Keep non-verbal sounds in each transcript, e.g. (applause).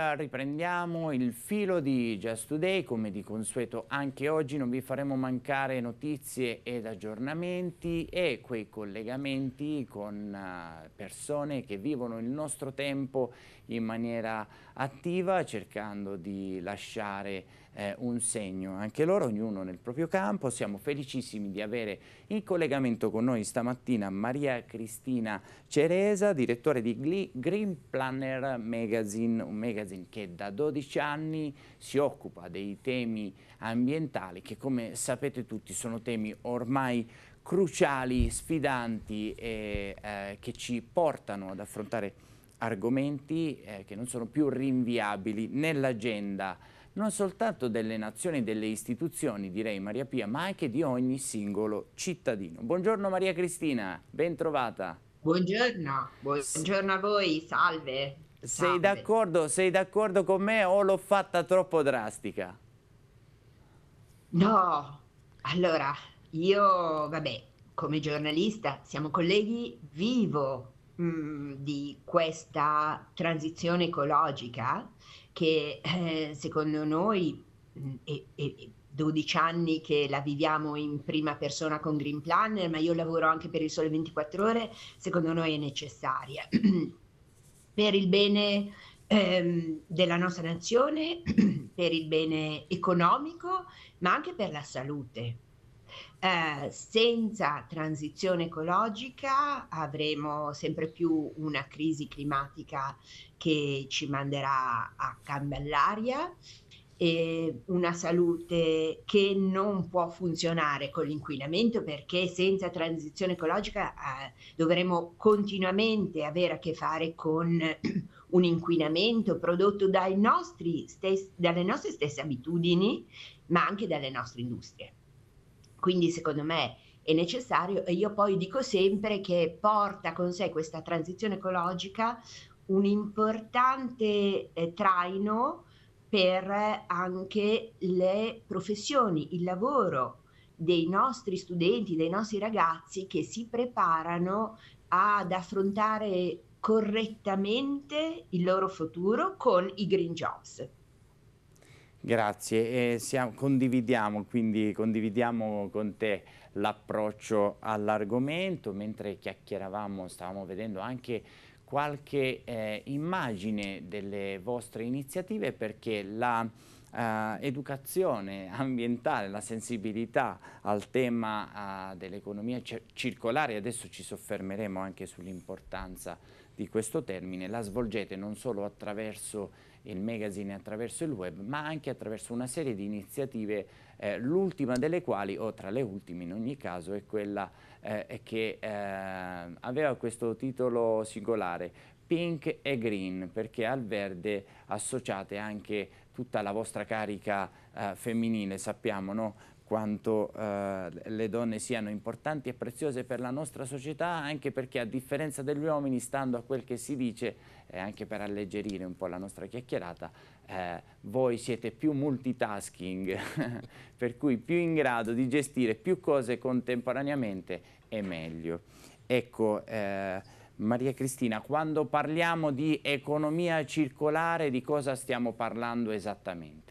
Eh, riprendiamo il filo di Just Today, come di consueto anche oggi non vi faremo mancare notizie ed aggiornamenti e quei collegamenti con eh, persone che vivono il nostro tempo in maniera attiva cercando di lasciare eh, un segno, anche loro, ognuno nel proprio campo. Siamo felicissimi di avere in collegamento con noi stamattina Maria Cristina Ceresa, direttore di Green Planner Magazine, un magazine che da 12 anni si occupa dei temi ambientali che come sapete tutti sono temi ormai cruciali, sfidanti e eh, che ci portano ad affrontare argomenti eh, che non sono più rinviabili nell'agenda non soltanto delle nazioni, delle istituzioni, direi Maria Pia, ma anche di ogni singolo cittadino. Buongiorno Maria Cristina, ben trovata. Buongiorno, buongiorno a voi, salve. salve. Sei d'accordo con me o l'ho fatta troppo drastica? No, allora io, vabbè, come giornalista siamo colleghi, vivo Mm, di questa transizione ecologica che eh, secondo noi mh, è, è 12 anni che la viviamo in prima persona con Green Planner, ma io lavoro anche per il Sole 24 Ore, secondo noi è necessaria (clears throat) per il bene ehm, della nostra nazione, (clears throat) per il bene economico, ma anche per la salute eh, senza transizione ecologica avremo sempre più una crisi climatica che ci manderà a cambell'aria e una salute che non può funzionare con l'inquinamento perché senza transizione ecologica eh, dovremo continuamente avere a che fare con (clears throat) un inquinamento prodotto dai nostri stessi, dalle nostre stesse abitudini ma anche dalle nostre industrie. Quindi secondo me è necessario e io poi dico sempre che porta con sé questa transizione ecologica un importante eh, traino per anche le professioni, il lavoro dei nostri studenti, dei nostri ragazzi che si preparano ad affrontare correttamente il loro futuro con i green jobs. Grazie, e siamo, condividiamo, quindi condividiamo con te l'approccio all'argomento, mentre chiacchieravamo stavamo vedendo anche qualche eh, immagine delle vostre iniziative perché la Uh, educazione ambientale, la sensibilità al tema uh, dell'economia circolare, adesso ci soffermeremo anche sull'importanza di questo termine, la svolgete non solo attraverso il magazine attraverso il web, ma anche attraverso una serie di iniziative, eh, l'ultima delle quali, o tra le ultime in ogni caso, è quella eh, che eh, aveva questo titolo singolare, Pink e Green, perché al verde associate anche tutta la vostra carica eh, femminile, sappiamo, no? quanto eh, le donne siano importanti e preziose per la nostra società anche perché a differenza degli uomini stando a quel che si dice eh, anche per alleggerire un po' la nostra chiacchierata eh, voi siete più multitasking (laughs) per cui più in grado di gestire più cose contemporaneamente è meglio ecco eh, Maria Cristina quando parliamo di economia circolare di cosa stiamo parlando esattamente?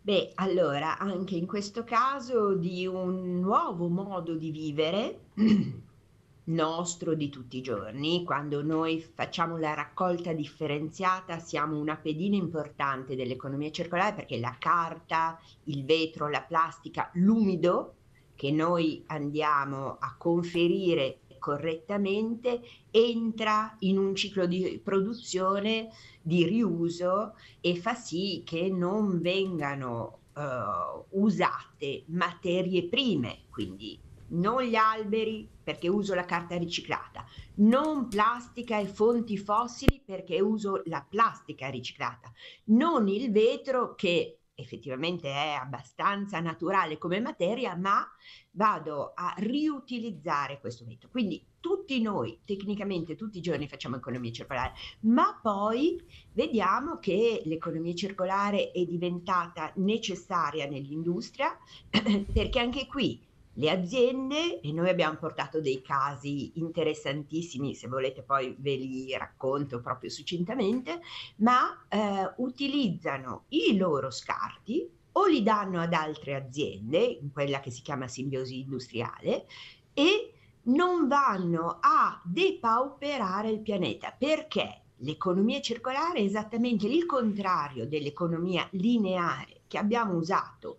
Beh, allora, anche in questo caso di un nuovo modo di vivere (clears throat) nostro di tutti i giorni, quando noi facciamo la raccolta differenziata, siamo una pedina importante dell'economia circolare perché la carta, il vetro, la plastica, l'umido che noi andiamo a conferire correttamente entra in un ciclo di produzione, di riuso e fa sì che non vengano uh, usate materie prime, quindi non gli alberi perché uso la carta riciclata, non plastica e fonti fossili perché uso la plastica riciclata, non il vetro che effettivamente è abbastanza naturale come materia, ma vado a riutilizzare questo metodo. Quindi tutti noi tecnicamente tutti i giorni facciamo economia circolare, ma poi vediamo che l'economia circolare è diventata necessaria nell'industria (clears throat) perché anche qui le aziende e noi abbiamo portato dei casi interessantissimi, se volete poi ve li racconto proprio succintamente, ma eh, utilizzano i loro scarti o li danno ad altre aziende, in quella che si chiama simbiosi industriale, e non vanno a depauperare il pianeta perché l'economia circolare è esattamente il contrario dell'economia lineare che abbiamo usato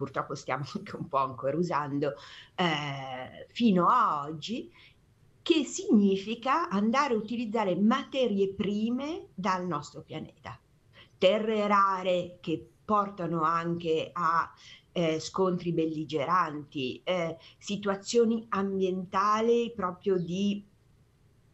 purtroppo stiamo (laughs) anche un po' ancora usando, eh, fino a oggi, che significa andare a utilizzare materie prime dal nostro pianeta, terre rare che portano anche a eh, scontri belligeranti, eh, situazioni ambientali proprio di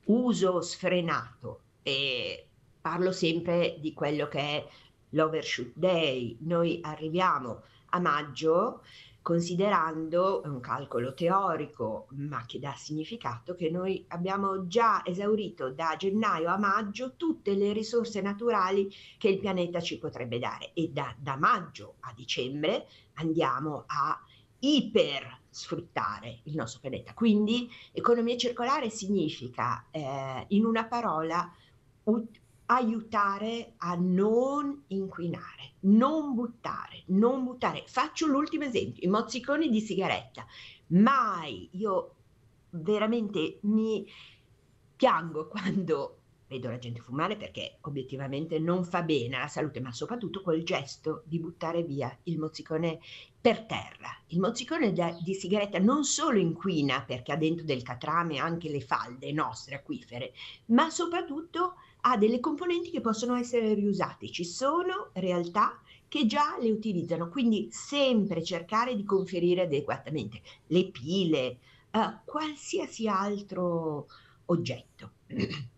uso sfrenato. E parlo sempre di quello che è l'overshoot day. Noi arriviamo a maggio, considerando un calcolo teorico, ma che dà significato, che noi abbiamo già esaurito da gennaio a maggio tutte le risorse naturali che il pianeta ci potrebbe dare e da, da maggio a dicembre andiamo a iper sfruttare il nostro pianeta. Quindi economia circolare significa, eh, in una parola, ut- aiutare a non inquinare, non buttare, non buttare. Faccio l'ultimo esempio, i mozziconi di sigaretta. Mai io veramente mi piango quando vedo la gente fumare perché obiettivamente non fa bene alla salute, ma soprattutto quel gesto di buttare via il mozzicone per terra. Il mozzicone da, di sigaretta non solo inquina perché ha dentro del catrame anche le falde nostre acquifere, ma soprattutto ha delle componenti che possono essere riusate, ci sono realtà che già le utilizzano, quindi sempre cercare di conferire adeguatamente le pile, eh, qualsiasi altro oggetto. (clears throat)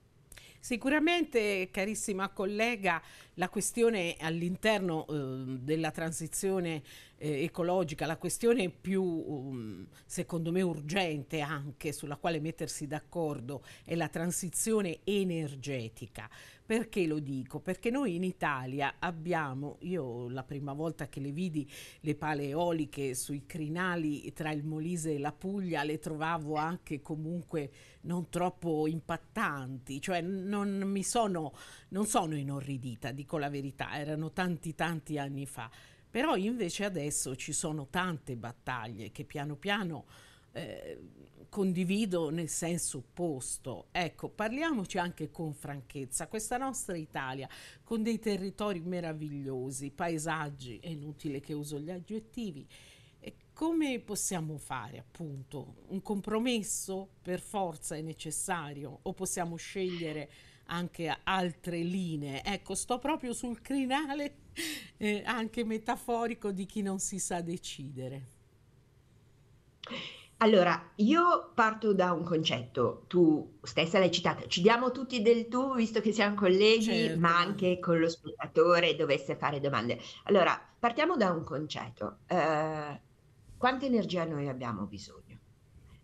Sicuramente, carissima collega, la questione all'interno eh, della transizione eh, ecologica, la questione più um, secondo me urgente anche sulla quale mettersi d'accordo è la transizione energetica. Perché lo dico? Perché noi in Italia abbiamo, io la prima volta che le vidi le pale eoliche sui crinali tra il Molise e la Puglia le trovavo anche comunque non troppo impattanti, cioè non, mi sono, non sono inorridita di dico la verità, erano tanti tanti anni fa. Però invece adesso ci sono tante battaglie che piano piano eh, condivido nel senso opposto. Ecco, parliamoci anche con franchezza. Questa nostra Italia, con dei territori meravigliosi, paesaggi, è inutile che uso gli aggettivi, e come possiamo fare appunto? Un compromesso per forza è necessario o possiamo scegliere anche altre linee. Ecco, sto proprio sul crinale (laughs) eh, anche metaforico di chi non si sa decidere. Allora, io parto da un concetto, tu stessa l'hai citata, ci diamo tutti del tu visto che siamo colleghi, certo. ma anche con lo spettatore dovesse fare domande. Allora, partiamo da un concetto, eh, quanta energia noi abbiamo bisogno?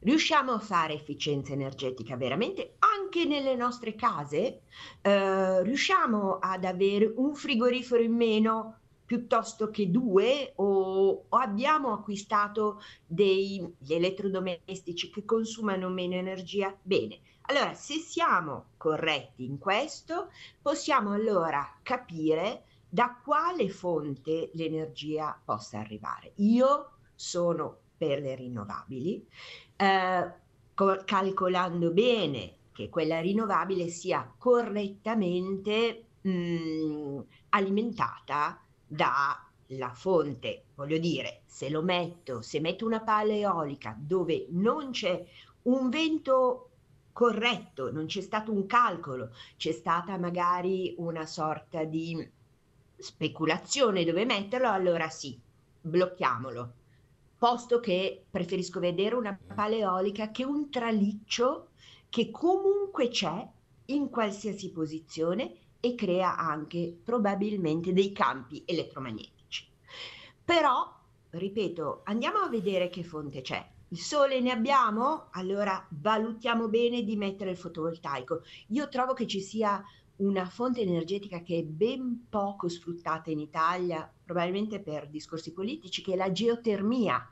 riusciamo a fare efficienza energetica veramente anche nelle nostre case? Eh, riusciamo ad avere un frigorifero in meno piuttosto che due o, o abbiamo acquistato degli elettrodomestici che consumano meno energia? Bene, allora se siamo corretti in questo possiamo allora capire da quale fonte l'energia possa arrivare. Io sono per le rinnovabili eh, calcolando bene che quella rinnovabile sia correttamente mh, mm, alimentata dalla fonte. Voglio dire, se lo metto, se metto una pala eolica dove non c'è un vento corretto, non c'è stato un calcolo, c'è stata magari una sorta di speculazione dove metterlo, allora sì, blocchiamolo posto che preferisco vedere una paleolica che un traliccio che comunque c'è in qualsiasi posizione e crea anche probabilmente dei campi elettromagnetici. Però, ripeto, andiamo a vedere che fonte c'è. Il sole ne abbiamo? Allora valutiamo bene di mettere il fotovoltaico. Io trovo che ci sia una fonte energetica che è ben poco sfruttata in Italia, probabilmente per discorsi politici, che è la geotermia.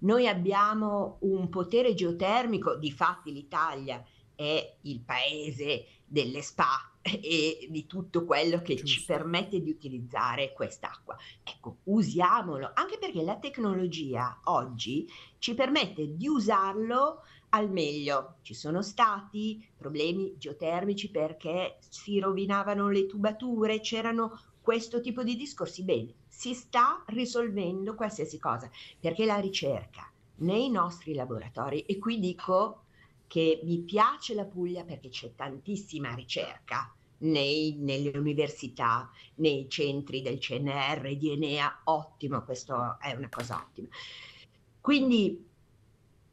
Noi abbiamo un potere geotermico, di fatti l'Italia è il paese delle spa (laughs) e di tutto quello che Giusto. ci permette di utilizzare quest'acqua. Ecco, usiamolo, anche perché la tecnologia oggi ci permette di usarlo al meglio. Ci sono stati problemi geotermici perché si rovinavano le tubature, c'erano questo tipo di discorsi, bene, si sta risolvendo qualsiasi cosa, perché la ricerca nei nostri laboratori, e qui dico che mi piace la Puglia perché c'è tantissima ricerca nei, nelle università, nei centri del CNR, di Enea, ottimo, questo è una cosa ottima. Quindi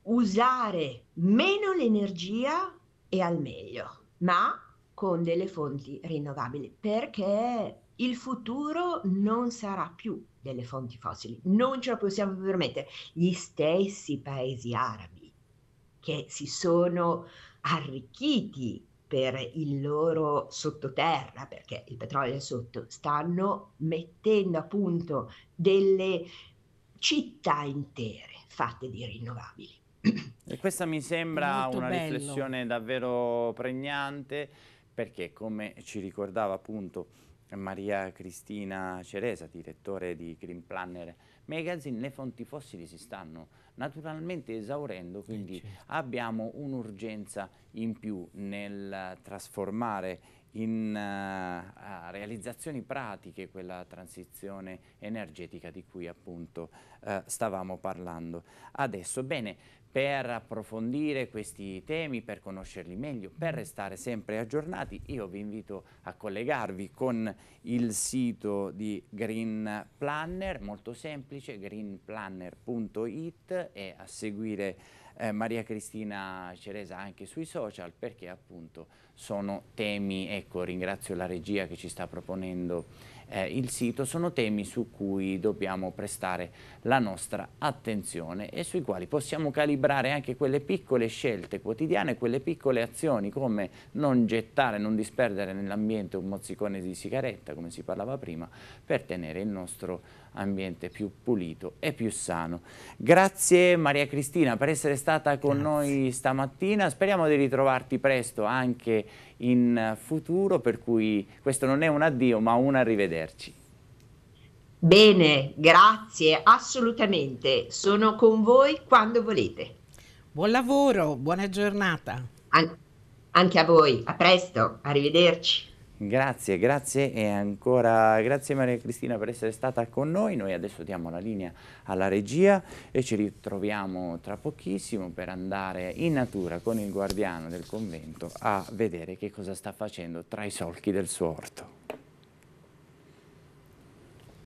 usare meno l'energia e al meglio, ma con delle fonti rinnovabili, perché il futuro non sarà più delle fonti fossili, non ce la possiamo permettere. Gli stessi paesi arabi che si sono arricchiti per il loro sottoterra, perché il petrolio è sotto, stanno mettendo a punto delle città intere fatte di rinnovabili. E questa mi sembra Molto una bello. riflessione davvero pregnante, perché come ci ricordava appunto Maria Cristina Ceresa, direttore di Green Planner Magazine, le fonti fossili si stanno naturalmente esaurendo, quindi eh, certo. abbiamo un'urgenza in più nel trasformare in uh, realizzazioni pratiche quella transizione energetica di cui appunto uh, stavamo parlando adesso. Bene, per approfondire questi temi, per conoscerli meglio, per restare sempre aggiornati, io vi invito a collegarvi con il sito di Green Planner, molto semplice, greenplanner.it e a seguire eh, Maria Cristina Ceresa anche sui social perché appunto sono temi, ecco ringrazio la regia che ci sta proponendo eh, il sito sono temi su cui dobbiamo prestare la nostra attenzione e sui quali possiamo calibrare anche quelle piccole scelte quotidiane, quelle piccole azioni come non gettare, non disperdere nell'ambiente un mozzicone di sigaretta come si parlava prima per tenere il nostro ambiente più pulito e più sano. Grazie Maria Cristina per essere stata con Grazie. noi stamattina, speriamo di ritrovarti presto anche in futuro, per cui questo non è un addio ma un arrivederci. Bene, grazie, assolutamente, sono con voi quando volete. Buon lavoro, buona giornata. An- anche a voi, a presto, arrivederci. Grazie, grazie e ancora grazie Maria Cristina per essere stata con noi. Noi adesso diamo la linea alla regia e ci ritroviamo tra pochissimo per andare in natura con il guardiano del convento a vedere che cosa sta facendo tra i solchi del suo orto.